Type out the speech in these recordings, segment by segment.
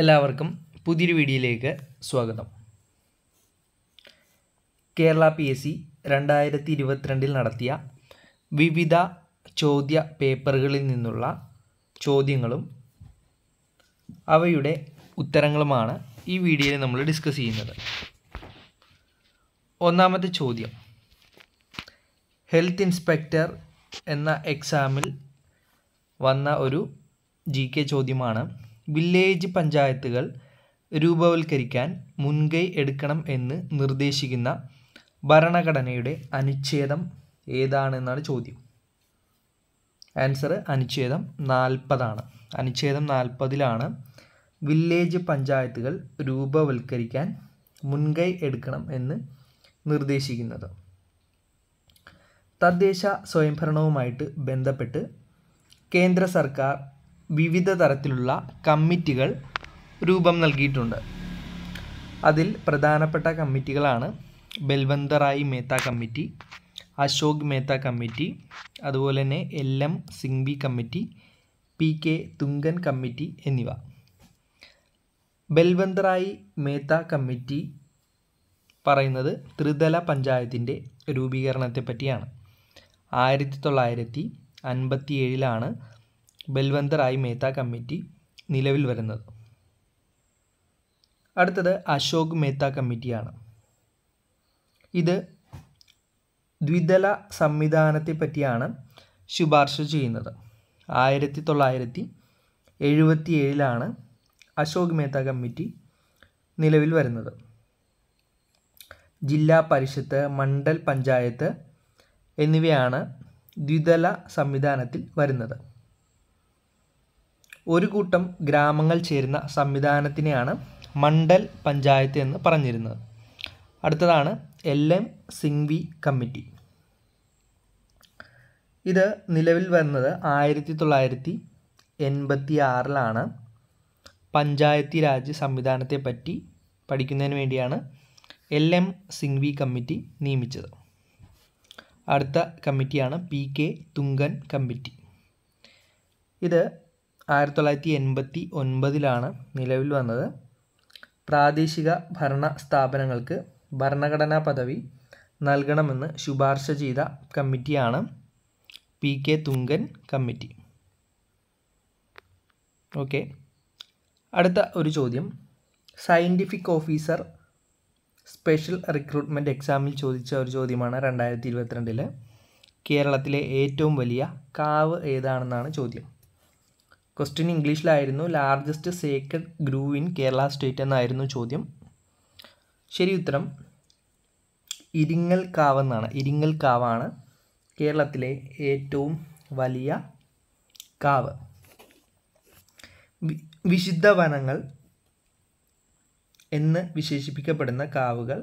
എല്ലാവർക്കും പുതിയൊരു വീഡിയോയിലേക്ക് സ്വാഗതം കേരള പി എസ് സി രണ്ടായിരത്തി ഇരുപത്തിരണ്ടിൽ നടത്തിയ വിവിധ ചോദ്യ പേപ്പറുകളിൽ നിന്നുള്ള ചോദ്യങ്ങളും അവയുടെ ഉത്തരങ്ങളുമാണ് ഈ വീഡിയോയിൽ നമ്മൾ ഡിസ്കസ് ചെയ്യുന്നത് ഒന്നാമത്തെ ചോദ്യം ഹെൽത്ത് ഇൻസ്പെക്ടർ എന്ന എക്സാമിൽ വന്ന ഒരു ജി ചോദ്യമാണ് വില്ലേജ് പഞ്ചായത്തുകൾ രൂപവൽക്കരിക്കാൻ മുൻകൈ എടുക്കണം എന്ന് നിർദ്ദേശിക്കുന്ന ഭരണഘടനയുടെ അനുച്ഛേദം ഏതാണെന്നാണ് ചോദ്യം ആൻസർ അനുച്ഛേദം നാൽപ്പതാണ് അനുച്ഛേദം നാൽപ്പതിലാണ് വില്ലേജ് പഞ്ചായത്തുകൾ രൂപവൽക്കരിക്കാൻ മുൻകൈ എടുക്കണം എന്ന് നിർദ്ദേശിക്കുന്നത് തദ്ദേശ സ്വയംഭരണവുമായിട്ട് ബന്ധപ്പെട്ട് കേന്ദ്ര സർക്കാർ വിവിധ തരത്തിലുള്ള കമ്മിറ്റികൾ രൂപം നൽകിയിട്ടുണ്ട് അതിൽ പ്രധാനപ്പെട്ട കമ്മിറ്റികളാണ് ബൽവന്തറായി മേത്ത കമ്മിറ്റി അശോക് മേത്ത കമ്മിറ്റി അതുപോലെ തന്നെ L M Singhvi committee P K Thungon committee എന്നിവ ബൽവന്തറായി മേത്ത കമ്മിറ്റി പറയുന്നത് ത്രിതല പഞ്ചായത്തിൻ്റെ രൂപീകരണത്തെ പറ്റിയാണ് ആയിരത്തി തൊള്ളായിരത്തി അൻപത്തി ഏഴിലാണ് ബൽവന്തറായ് മേത്ത കമ്മിറ്റി നിലവിൽ വരുന്നത് അടുത്തത് അശോക് മേത്ത കമ്മിറ്റിയാണ് ഇത് ദ്വിതല സംവിധാനത്തെ പറ്റിയാണ് ശുപാർശ ചെയ്യുന്നത് ആയിരത്തി തൊള്ളായിരത്തി എഴുപത്തി ഏഴിലാണ് അശോക് മേത്ത കമ്മിറ്റി നിലവിൽ വരുന്നത് ജില്ലാ പരിഷത്ത് മണ്ഡൽ പഞ്ചായത്ത് എന്നിവയാണ് ദ്വിതല സംവിധാനത്തിൽ വരുന്നത് ഒരു കൂട്ടം ഗ്രാമങ്ങൾ ചേരുന്ന സംവിധാനത്തിനെയാണ് മണ്ഡൽ പഞ്ചായത്ത് എന്ന് പറഞ്ഞിരുന്നത് അടുത്തതാണ് എൽ എം സിംഗ്വി കമ്മിറ്റി ഇത് നിലവിൽ വന്നത് ആയിരത്തി തൊള്ളായിരത്തി എൺപത്തി ആറിലാണ് പഞ്ചായത്തി രാജ് സംവിധാനത്തെ പറ്റി പഠിക്കുന്നതിന് വേണ്ടിയാണ് എൽ എം സിംഗ്വി കമ്മിറ്റി നിയമിച്ചത് അടുത്ത കമ്മിറ്റിയാണ് പി കെ തുങ്കൻ കമ്മിറ്റി ഇത് ആയിരത്തി തൊള്ളായിരത്തി എൺപത്തി ഒൻപതിലാണ് നിലവിൽ വന്നത് പ്രാദേശിക ഭരണ സ്ഥാപനങ്ങൾക്ക് ഭരണഘടനാ പദവി നൽകണമെന്ന് ശുപാർശ ചെയ്ത കമ്മിറ്റിയാണ് P K Thungon committee okay അടുത്ത ഒരു ചോദ്യം സയൻറ്റിഫിക് ഓഫീസർ സ്പെഷ്യൽ റിക്രൂട്ട്മെൻറ്റ് എക്സാമിൽ ചോദിച്ച ഒരു ചോദ്യമാണ് രണ്ടായിരത്തി ഇരുപത്തിരണ്ടിൽ കേരളത്തിലെ ഏറ്റവും വലിയ കാവ് ഏതാണെന്നാണ് ചോദ്യം ക്വസ്റ്റ്യൻ ഇംഗ്ലീഷിലായിരുന്നു largest sacred grove in Kerala state എന്നായിരുന്നു ചോദ്യം ശരി ഉത്തരം ഇരിങ്ങൽ കാവ് എന്നാണ് ഇരിങ്ങൽ കാവാണ് കേരളത്തിലെ ഏറ്റവും വലിയ കാവ് വിശുദ്ധ വനങ്ങൾ എന്ന് വിശേഷിപ്പിക്കപ്പെടുന്ന കാവുകൾ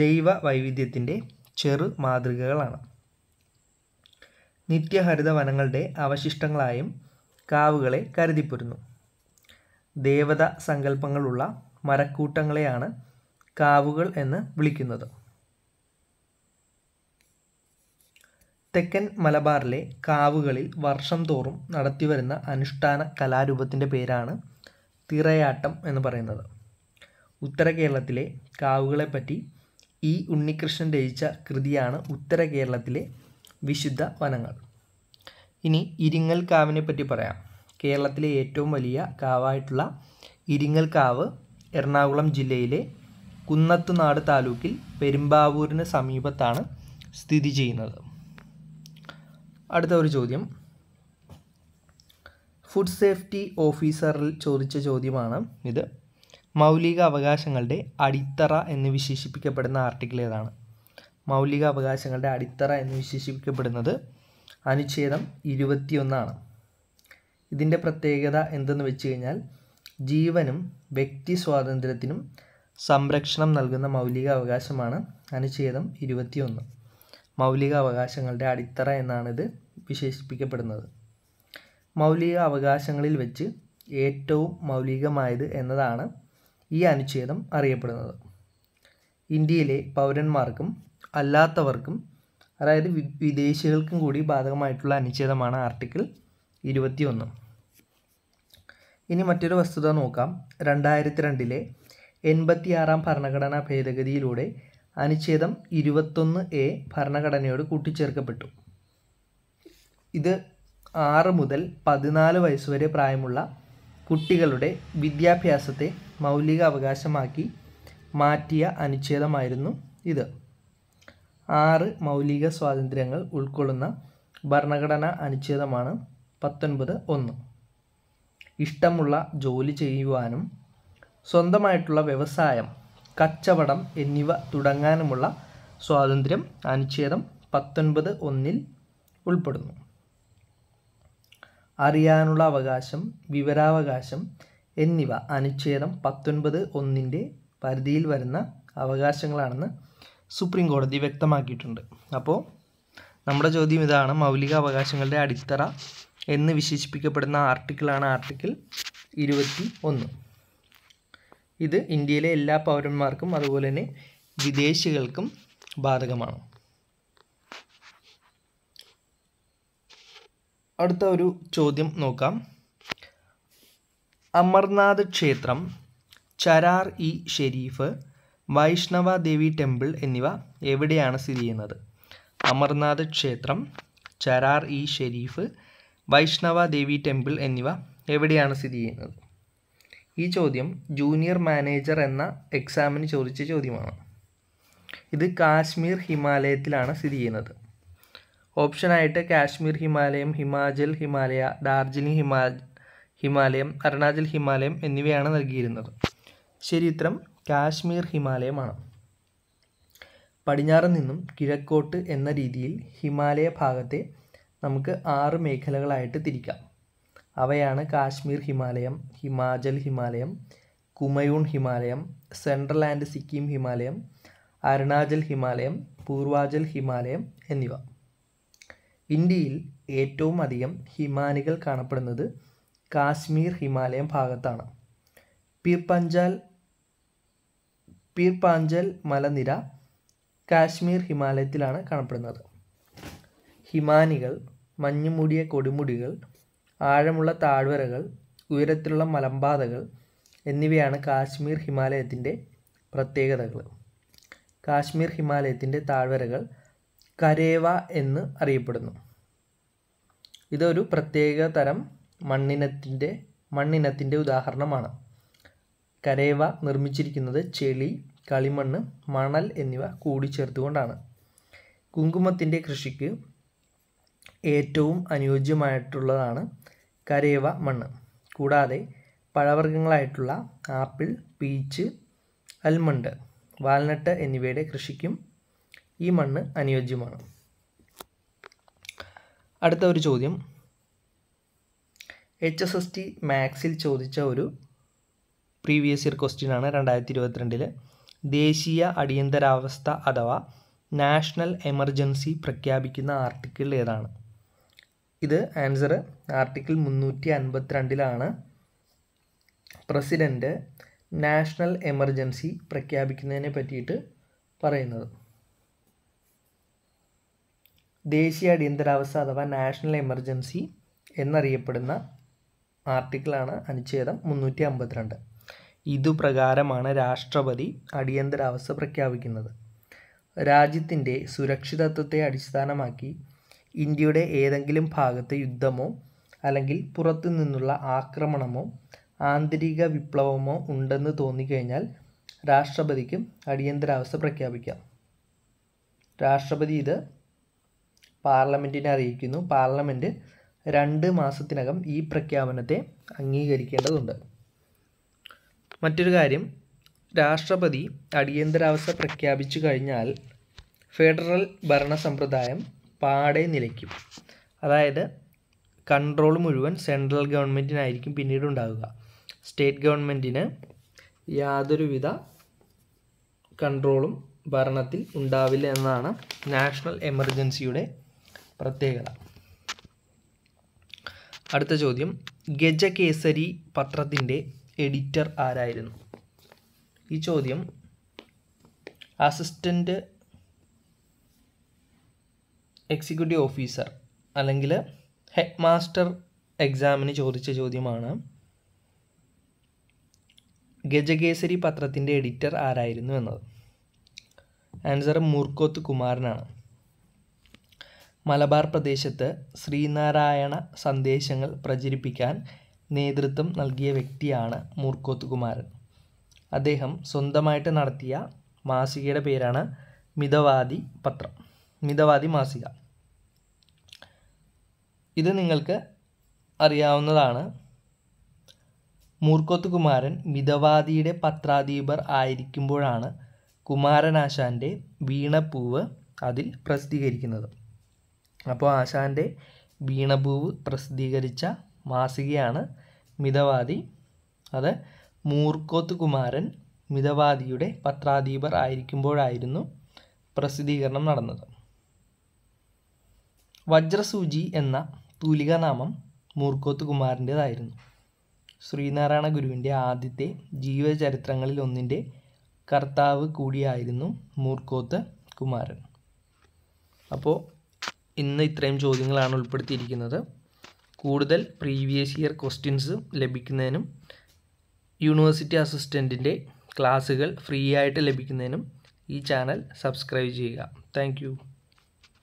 ജൈവ വൈവിധ്യത്തിൻ്റെ ചെറു മാതൃകകളാണ് നിത്യഹരിത വനങ്ങളുടെ അവശിഷ്ടങ്ങളായും കാവുകളെ കരുതിപ്പോരുന്നു ദേവത സങ്കല്പങ്ങളുള്ള മരക്കൂട്ടങ്ങളെയാണ് കാവുകൾ എന്ന് വിളിക്കുന്നത് തെക്കൻ മലബാറിലെ കാവുകളിൽ വർഷം തോറും നടത്തിവരുന്ന അനുഷ്ഠാന കലാരൂപത്തിൻ്റെ പേരാണ് തിറയാട്ടം എന്ന് പറയുന്നത് ഉത്തര കേരളത്തിലെ കാവുകളെപ്പറ്റി ഇ ഉണ്ണികൃഷ്ണൻ രചിച്ച കൃതിയാണ് ഉത്തര കേരളത്തിലെ വിശുദ്ധ വനങ്ങൾ ഇനി ഇരിങ്ങൽ കാവിനെ പറ്റി പറയാം കേരളത്തിലെ ഏറ്റവും വലിയ കാവായിട്ടുള്ള ഇരിങ്ങൽ കാവ് എറണാകുളം ജില്ലയിലെ കുന്നത്തുനാട് താലൂക്കിൽ പെരുമ്പാവൂരിന് സമീപത്താണ് സ്ഥിതി ചെയ്യുന്നത് അടുത്ത ഒരു ചോദ്യം ഫുഡ് സേഫ്റ്റി ഓഫീസറിൽ ചോദിച്ച ചോദ്യമാണ് ഇത് മൗലിക അവകാശങ്ങളുടെ അടിത്തറ എന്ന് വിശേഷിപ്പിക്കപ്പെടുന്ന ആർട്ടിക്കിൾ ഏതാണ് മൗലിക അവകാശങ്ങളുടെ അടിത്തറ എന്ന് വിശേഷിപ്പിക്കപ്പെടുന്നത് അനുച്ഛേദം ഇരുപത്തിയൊന്നാണ് ഇതിൻ്റെ പ്രത്യേകത എന്തെന്ന് വെച്ച് കഴിഞ്ഞാൽ ജീവനും വ്യക്തി സ്വാതന്ത്ര്യത്തിനും സംരക്ഷണം നൽകുന്ന മൗലിക അവകാശമാണ് അനുച്ഛേദം ഇരുപത്തിയൊന്ന് മൗലിക അവകാശങ്ങളുടെ അടിത്തറ എന്നാണിത് വിശേഷിപ്പിക്കപ്പെടുന്നത് മൗലിക അവകാശങ്ങളിൽ വെച്ച് ഏറ്റവും മൗലികമായത് എന്നതാണ് ഈ അനുച്ഛേദം അറിയപ്പെടുന്നത് ഇന്ത്യയിലെ പൗരന്മാർക്കും അല്ലാത്തവർക്കും അതായത് വിദേശികൾക്കും കൂടി ബാധകമായിട്ടുള്ള അനുച്ഛേദമാണ് ആർട്ടിക്കിൾ ഒന്ന് ഇനി മറ്റൊരു വസ്തുത നോക്കാം രണ്ടായിരത്തി രണ്ടിലെ എൺപത്തിയാറാം ഭരണഘടനാ ഭേദഗതിയിലൂടെ അനുച്ഛേദം ഇരുപത്തൊന്ന് എ ഭരണഘടനയോട് കൂട്ടിച്ചേർക്കപ്പെട്ടു ഇത് ആറ് മുതൽ പതിനാല് വയസ്സുവരെ പ്രായമുള്ള കുട്ടികളുടെ വിദ്യാഭ്യാസത്തെ മൗലിക അവകാശമാക്കി മാറ്റിയ അനുച്ഛേദമായിരുന്നു ഇത് ആറ് മൗലിക സ്വാതന്ത്ര്യങ്ങൾ ഉൾക്കൊള്ളുന്ന ഭരണഘടനാ അനുച്ഛേദമാണ് പത്തൊൻപത് ഒന്ന് ഇഷ്ടമുള്ള ജോലി ചെയ്യുവാനും സ്വന്തമായിട്ടുള്ള വ്യവസായം കച്ചവടം എന്നിവ തുടങ്ങാനുമുള്ള സ്വാതന്ത്ര്യം അനുച്ഛേദം പത്തൊൻപത് ഒന്നിൽ ഉൾപ്പെടുന്നു അറിയാനുള്ള അവകാശം വിവരാവകാശം എന്നിവ അനുച്ഛേദം പത്തൊൻപത് ഒന്നിൻ്റെ പരിധിയിൽ വരുന്ന അവകാശങ്ങളാണെന്ന് സുപ്രീം കോടതി വ്യക്തമാക്കിയിട്ടുണ്ട് അപ്പോൾ നമ്മുടെ ചോദ്യം ഇതാണ് മൗലിക അവകാശങ്ങളുടെ അടിത്തറ എന്ന് വിശേഷിപ്പിക്കപ്പെടുന്ന ആർട്ടിക്കിളാണ് ആർട്ടിക്കിൾ ഇരുപത്തി ഒന്ന് ഇത് ഇന്ത്യയിലെ എല്ലാ പൗരന്മാർക്കും അതുപോലെ തന്നെ വിദേശികൾക്കും ബാധകമാണ് അടുത്ത ഒരു ചോദ്യം നോക്കാം അമർനാഥ് ക്ഷേത്രം ചരാർ ഇ ഷെരീഫ് വൈഷ്ണവ ദേവി ടെമ്പിൾ എന്നിവ എവിടെയാണ് സ്ഥിതി ചെയ്യുന്നത് അമർനാഥ് ക്ഷേത്രം ചരാർ ഇ ഷെരീഫ് വൈഷ്ണവ ദേവി ടെമ്പിൾ എന്നിവ എവിടെയാണ് സ്ഥിതി ചെയ്യുന്നത് ഈ ചോദ്യം ജൂനിയർ മാനേജർ എന്ന എക്സാമിന് ചോദിച്ച ചോദ്യമാണ് ഇത് കാശ്മീർ ഹിമാലയത്തിലാണ് സ്ഥിതി ചെയ്യുന്നത് ഓപ്ഷനായിട്ട് കാശ്മീർ ഹിമാലയം ഹിമാചൽ ഹിമാലയ ഡാർജിലിംഗ് ഹിമാ ഹിമാലയം അരുണാചൽ ഹിമാലയം എന്നിവയാണ് നൽകിയിരുന്നത് ശരി ഉത്തരം കാശ്മീർ ഹിമാലയമാണ് പടിഞ്ഞാറ് നിന്നും കിഴക്കോട്ട് എന്ന രീതിയിൽ ഹിമാലയ ഭാഗത്തെ നമുക്ക് ആറ് മേഖലകളായിട്ട് തിരിക്കാം അവയാണ് കാശ്മീർ ഹിമാലയം ഹിമാചൽ ഹിമാലയം കുമയൂൺ ഹിമാലയം സെൻട്രൽ ആൻഡ് സിക്കിം ഹിമാലയം അരുണാചൽ ഹിമാലയം പൂർവാചൽ ഹിമാലയം എന്നിവ ഇന്ത്യയിൽ ഏറ്റവും അധികം ഹിമാനികൾ കാണപ്പെടുന്നത് കാശ്മീർ ഹിമാലയം ഭാഗത്താണ് പീർ പഞ്ചാൽ പീർപാഞ്ചൽ മലനിര കാശ്മീർ ഹിമാലയത്തിലാണ് കാണപ്പെടുന്നത് ഹിമാനികൾ മഞ്ഞുമൂടിയ കൊടുമുടികൾ ആഴമുള്ള താഴ്വരകൾ ഉയരത്തിലുള്ള മലമ്പാതകൾ എന്നിവയാണ് കാശ്മീർ ഹിമാലയത്തിൻ്റെ പ്രത്യേകതകൾ കാശ്മീർ ഹിമാലയത്തിൻ്റെ താഴ്വരകൾ കരേവ എന്ന് അറിയപ്പെടുന്നു ഇതൊരു പ്രത്യേക തരം മണ്ണിനത്തിൻ്റെ മണ്ണിനത്തിൻ്റെ ഉദാഹരണമാണ് കരേവ നിർമ്മിച്ചിരിക്കുന്നത് ചെളി കളിമണ്ണ് മണൽ എന്നിവ കൂടിച്ചേർത്തുകൊണ്ടാണ് കുങ്കുമത്തിൻ്റെ കൃഷിക്ക് ഏറ്റവും അനുയോജ്യമായിട്ടുള്ളതാണ് കരേവ മണ്ണ് കൂടാതെ പഴവർഗ്ഗങ്ങളായിട്ടുള്ള ആപ്പിൾ പീച്ച് അൽമണ്ട് വാൽനട്ട് എന്നിവയുടെ കൃഷിക്കും ഈ മണ്ണ് അനുയോജ്യമാണ് അടുത്ത ഒരു ചോദ്യം എച്ച് എസ് എസ് ടി മാത്സിൽ ചോദിച്ച ഒരു പ്രീവിയസ് ഇയർ ക്വസ്റ്റ്യൻ ആണ് രണ്ടായിരത്തി ഇരുപത്തിരണ്ടിൽ ദേശീയ അടിയന്തരാവസ്ഥ അഥവാ നാഷണൽ എമർജൻസി പ്രഖ്യാപിക്കുന്ന ആർട്ടിക്കിൾ ഏതാണ് ഇത് ആൻസർ ആർട്ടിക്കിൾ മുന്നൂറ്റി അൻപത്തിരണ്ടിലാണ് പ്രസിഡൻ്റ് നാഷണൽ എമർജൻസി പ്രഖ്യാപിക്കുന്നതിനെ പറ്റിയിട്ട് പറയുന്നത് ദേശീയ അടിയന്തരാവസ്ഥ അഥവാ നാഷണൽ എമർജൻസി എന്നറിയപ്പെടുന്ന ആർട്ടിക്കിളാണ് അനുച്ഛേദം മുന്നൂറ്റി അമ്പത്തിരണ്ട് ഇതുപ്രകാരമാണ് രാഷ്ട്രപതി അടിയന്തരാവസ്ഥ പ്രഖ്യാപിക്കുന്നത് രാജ്യത്തിൻ്റെ സുരക്ഷിതത്വത്തെ അടിസ്ഥാനമാക്കി ഇന്ത്യയുടെ ഏതെങ്കിലും ഭാഗത്ത് യുദ്ധമോ അല്ലെങ്കിൽ പുറത്തു നിന്നുള്ള ആക്രമണമോ ആന്തരിക വിപ്ലവമോ ഉണ്ടെന്ന് തോന്നിക്കഴിഞ്ഞാൽ രാഷ്ട്രപതിക്കും അടിയന്തരാവസ്ഥ പ്രഖ്യാപിക്കാം രാഷ്ട്രപതി ഇത് പാർലമെൻറ്റിനെ അറിയിക്കുന്നു പാർലമെൻറ്റ് രണ്ട് മാസത്തിനകം ഈ പ്രഖ്യാപനത്തെ അംഗീകരിക്കേണ്ടതുണ്ട് മറ്റൊരു കാര്യം രാഷ്ട്രപതി അടിയന്തരാവസ്ഥ പ്രഖ്യാപിച്ചു കഴിഞ്ഞാൽ ഫെഡറൽ ഭരണ സമ്പ്രദായം പാടെ നിലയ്ക്കും അതായത് കൺട്രോൾ മുഴുവൻ സെൻട്രൽ ഗവൺമെൻറ്റിനായിരിക്കും പിന്നീട് ഉണ്ടാവുക സ്റ്റേറ്റ് ഗവൺമെൻറ്റിന് യാതൊരുവിധ കൺട്രോളും ഭരണത്തിൽ ഉണ്ടാവില്ല എന്നതാണ് നാഷണൽ എമർജൻസിയുടെ പ്രത്യേകത അടുത്ത ചോദ്യം ഗജകേസരി പത്രത്തിൻ്റെ എഡിറ്റർ ആരായിരുന്നു ഈ ചോദ്യം അസിസ്റ്റൻ്റ് എക്സിക്യൂട്ടീവ് ഓഫീസർ അല്ലെങ്കിൽ ഹെഡ് മാസ്റ്റർ എക്സാമിന് ചോദിച്ച ചോദ്യമാണ് ഗജകേസരി പത്രത്തിൻ്റെ എഡിറ്റർ ആരായിരുന്നു എന്നത് ആൻസർ മൂർക്കോത്ത് കുമാരനാണ് മലബാർ പ്രദേശത്ത് ശ്രീനാരായണ സന്ദേശങ്ങൾ പ്രചരിപ്പിക്കാൻ നേതൃത്വം നൽകിയ വ്യക്തിയാണ് മൂർക്കോത്ത് കുമാരൻ അദ്ദേഹം സ്വന്തമായിട്ട് നടത്തിയ മാസികയുടെ പേരാണ് മിതവാദി പത്രം മിതവാദി മാസിക ഇത് നിങ്ങൾക്ക് അറിയാവുന്നതാണ് മൂർക്കോത്ത് കുമാരൻ മിതവാദിയുടെ പത്രാധിപർ ആയിരിക്കുമ്പോഴാണ് കുമാരനാശാൻ്റെ വീണപ്പൂവ് അതിൽ പ്രസിദ്ധീകരിക്കുന്നത് അപ്പോൾ ആശാൻ്റെ വീണപൂവ് പ്രസിദ്ധീകരിച്ച മാസികയാണ് മിതവാദി അത് മൂർക്കോത്ത് കുമാരൻ മിതവാദിയുടെ പത്രാധീപർ ആയിരിക്കുമ്പോഴായിരുന്നു പ്രസിദ്ധീകരണം നടന്നത് വജ്രസൂചി എന്ന തൂലികാനാമം മൂർക്കോത്ത് കുമാരൻ്റേതായിരുന്നു ശ്രീനാരായണ ഗുരുവിൻ്റെ ആദ്യത്തെ ജീവചരിത്രങ്ങളിൽ ഒന്നിൻ്റെ കർത്താവ് കൂടിയായിരുന്നു മൂർക്കോത്ത് കുമാരൻ അപ്പോൾ ഇന്ന് ഇത്രയും ചോദ്യങ്ങളാണ് ഉൾപ്പെടുത്തിയിരിക്കുന്നത് കൂടുതൽ പ്രീവിയസ് ഇയർ ക്വസ്റ്റ്യൻസ് ലഭിക്കുന്നതിനും യൂണിവേഴ്സിറ്റി അസിസ്റ്റൻറ്റിൻ്റെ ക്ലാസ്സുകൾ ഫ്രീ ആയിട്ട് ലഭിക്കുന്നതിനും ഈ ചാനൽ സബ്സ്ക്രൈബ് ചെയ്യുക താങ്ക്